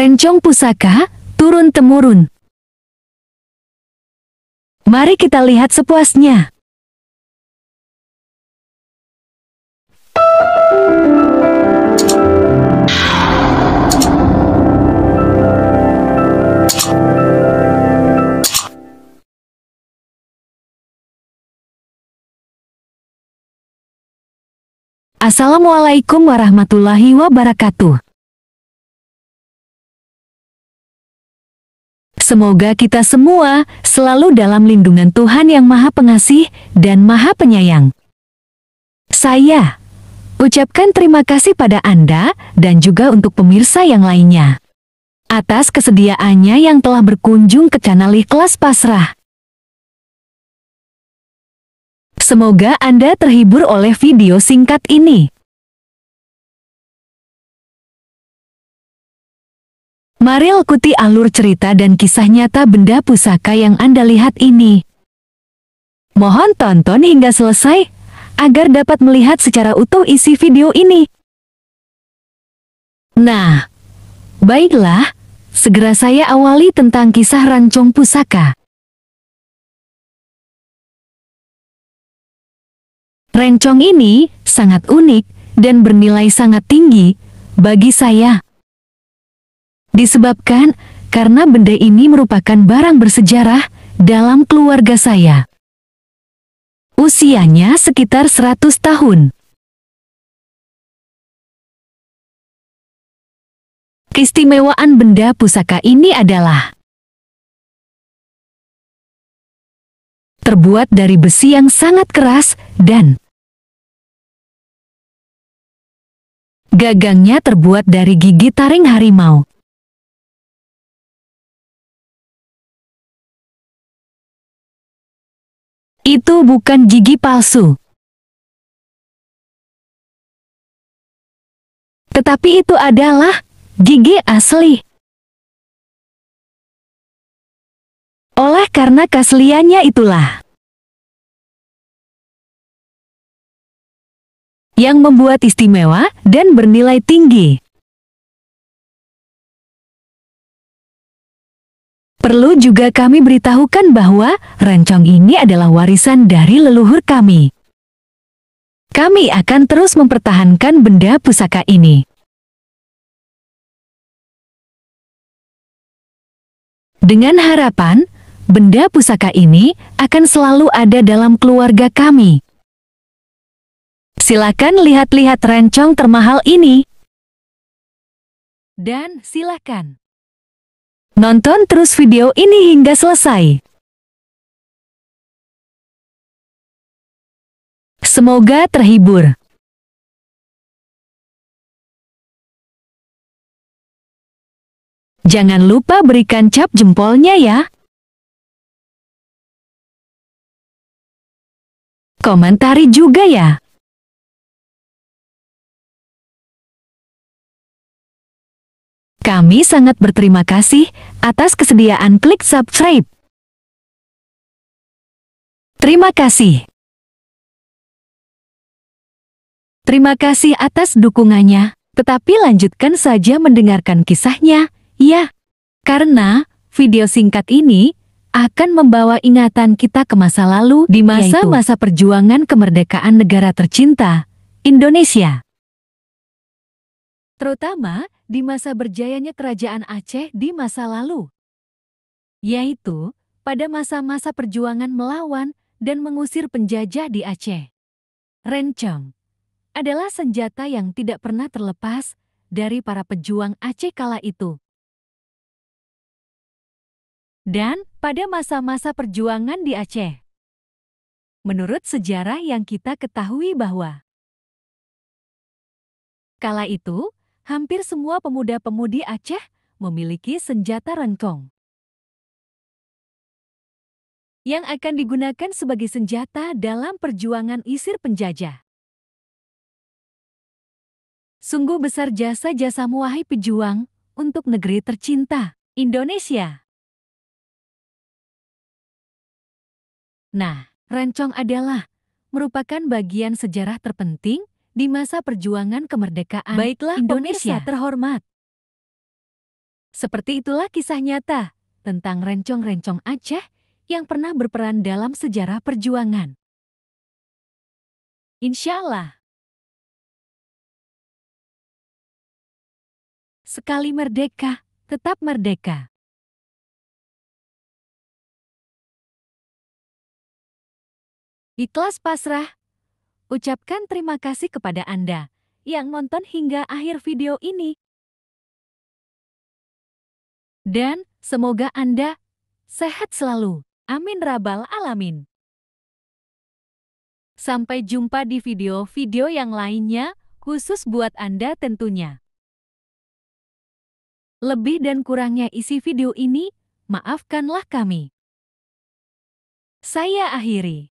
Rencong pusaka, turun-temurun. Mari kita lihat sepuasnya. Assalamualaikum warahmatullahi wabarakatuh. Semoga kita semua selalu dalam lindungan Tuhan yang Maha Pengasih dan Maha Penyayang. Saya ucapkan terima kasih pada Anda dan juga untuk pemirsa yang lainnya atas kesediaannya yang telah berkunjung ke channel Ikhlas Pasrah. Semoga Anda terhibur oleh video singkat ini. Mari ikuti alur cerita dan kisah nyata benda pusaka yang Anda lihat ini. Mohon tonton hingga selesai, agar dapat melihat secara utuh isi video ini. Nah, baiklah, segera saya awali tentang kisah rancong pusaka. Rencong ini sangat unik dan bernilai sangat tinggi bagi saya. Disebabkan karena benda ini merupakan barang bersejarah dalam keluarga saya. Usianya sekitar 100 tahun. Keistimewaan benda pusaka ini adalah terbuat dari besi yang sangat keras dan gagangnya terbuat dari gigi taring harimau. Itu bukan gigi palsu. Tetapi itu adalah gigi asli. Oleh karena keasliannya itulah. Yang membuat istimewa dan bernilai tinggi. Perlu juga kami beritahukan bahwa rencong ini adalah warisan dari leluhur kami. Kami akan terus mempertahankan benda pusaka ini. Dengan harapan, benda pusaka ini akan selalu ada dalam keluarga kami. Silakan lihat-lihat rencong termahal ini. Dan silakan. Nonton terus video ini hingga selesai. Semoga terhibur. Jangan lupa berikan cap jempolnya ya. Komentari juga ya. Kami sangat berterima kasih atas kesediaan klik subscribe. Terima kasih. Terima kasih atas dukungannya, tetapi lanjutkan saja mendengarkan kisahnya, ya. Karena video singkat ini akan membawa ingatan kita ke masa lalu di masa-masa perjuangan kemerdekaan negara tercinta, Indonesia. Terutama di masa berjayanya Kerajaan Aceh di masa lalu. Yaitu, pada masa-masa perjuangan melawan dan mengusir penjajah di Aceh. Rencong adalah senjata yang tidak pernah terlepas dari para pejuang Aceh kala itu. Dan pada masa-masa perjuangan di Aceh. Menurut sejarah yang kita ketahui bahwa kala itu, hampir semua pemuda-pemudi Aceh memiliki senjata rengkong. Yang akan digunakan sebagai senjata dalam perjuangan isir penjajah. Sungguh besar jasa-jasamu wahai pejuang untuk negeri tercinta, Indonesia. Nah, rencong adalah merupakan bagian sejarah terpenting di masa perjuangan kemerdekaan Baiklah, Indonesia terhormat. Seperti itulah kisah nyata tentang rencong-rencong Aceh yang pernah berperan dalam sejarah perjuangan. Insya Allah. Sekali merdeka, tetap merdeka. Ikhlas pasrah, Ucapkan terima kasih kepada Anda yang nonton hingga akhir video ini. Dan semoga Anda sehat selalu. Amin Rabbal Alamin. Sampai jumpa di video-video yang lainnya, khusus buat Anda tentunya. Lebih dan kurangnya isi video ini, maafkanlah kami. Saya akhiri.